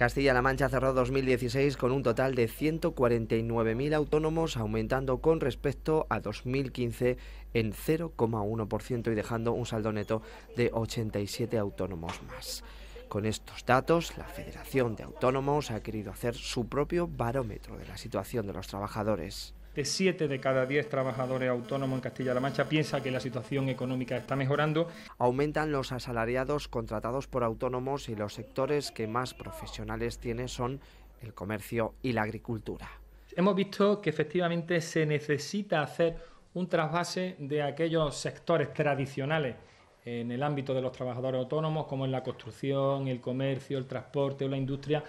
Castilla-La Mancha cerró 2016 con un total de 149.000 autónomos, aumentando con respecto a 2015 en 0,1% y dejando un saldo neto de 87 autónomos más. Con estos datos, la Federación de Autónomos ha querido hacer su propio barómetro de la situación de los trabajadores de 7 de cada 10 trabajadores autónomos en Castilla-La Mancha piensa que la situación económica está mejorando. Aumentan los asalariados contratados por autónomos y los sectores que más profesionales tienen son el comercio y la agricultura. Hemos visto que efectivamente se necesita hacer un trasvase de aquellos sectores tradicionales en el ámbito de los trabajadores autónomos, como en la construcción, el comercio, el transporte o la industria,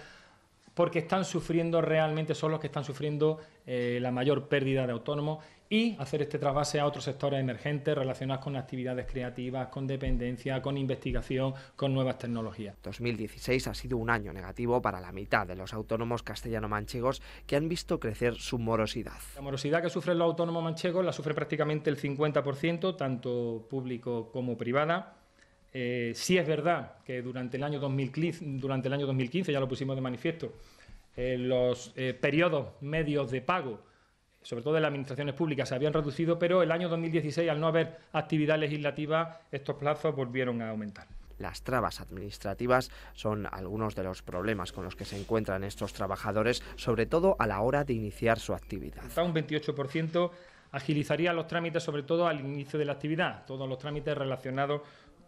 porque están sufriendo realmente, son los que están sufriendo eh, la mayor pérdida de autónomos y hacer este trasvase a otros sectores emergentes relacionados con actividades creativas, con dependencia, con investigación, con nuevas tecnologías. 2016 ha sido un año negativo para la mitad de los autónomos castellano-manchegos que han visto crecer su morosidad. La morosidad que sufren los autónomos manchegos la sufre prácticamente el 50%, tanto público como privada eh, sí es verdad que durante el año 2015, durante el año 2015 ya lo pusimos de manifiesto, eh, los eh, periodos medios de pago, sobre todo de las administraciones públicas, se habían reducido, pero el año 2016, al no haber actividad legislativa, estos plazos volvieron a aumentar. Las trabas administrativas son algunos de los problemas con los que se encuentran estos trabajadores, sobre todo a la hora de iniciar su actividad. hasta un 28% agilizaría los trámites, sobre todo al inicio de la actividad, todos los trámites relacionados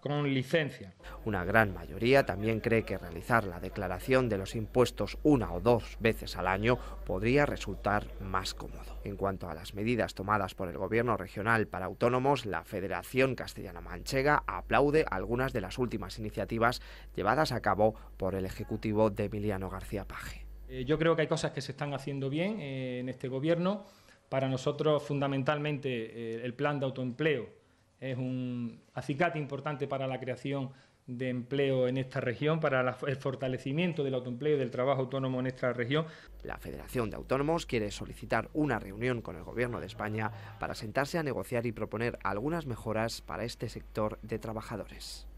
con licencia. Una gran mayoría también cree que realizar la declaración de los impuestos una o dos veces al año podría resultar más cómodo. En cuanto a las medidas tomadas por el Gobierno regional para autónomos, la Federación Castellana Manchega aplaude algunas de las últimas iniciativas llevadas a cabo por el Ejecutivo de Emiliano García Paje. Eh, yo creo que hay cosas que se están haciendo bien eh, en este Gobierno. Para nosotros, fundamentalmente, eh, el plan de autoempleo es un acicate importante para la creación de empleo en esta región, para el fortalecimiento del autoempleo y del trabajo autónomo en esta región. La Federación de Autónomos quiere solicitar una reunión con el Gobierno de España para sentarse a negociar y proponer algunas mejoras para este sector de trabajadores.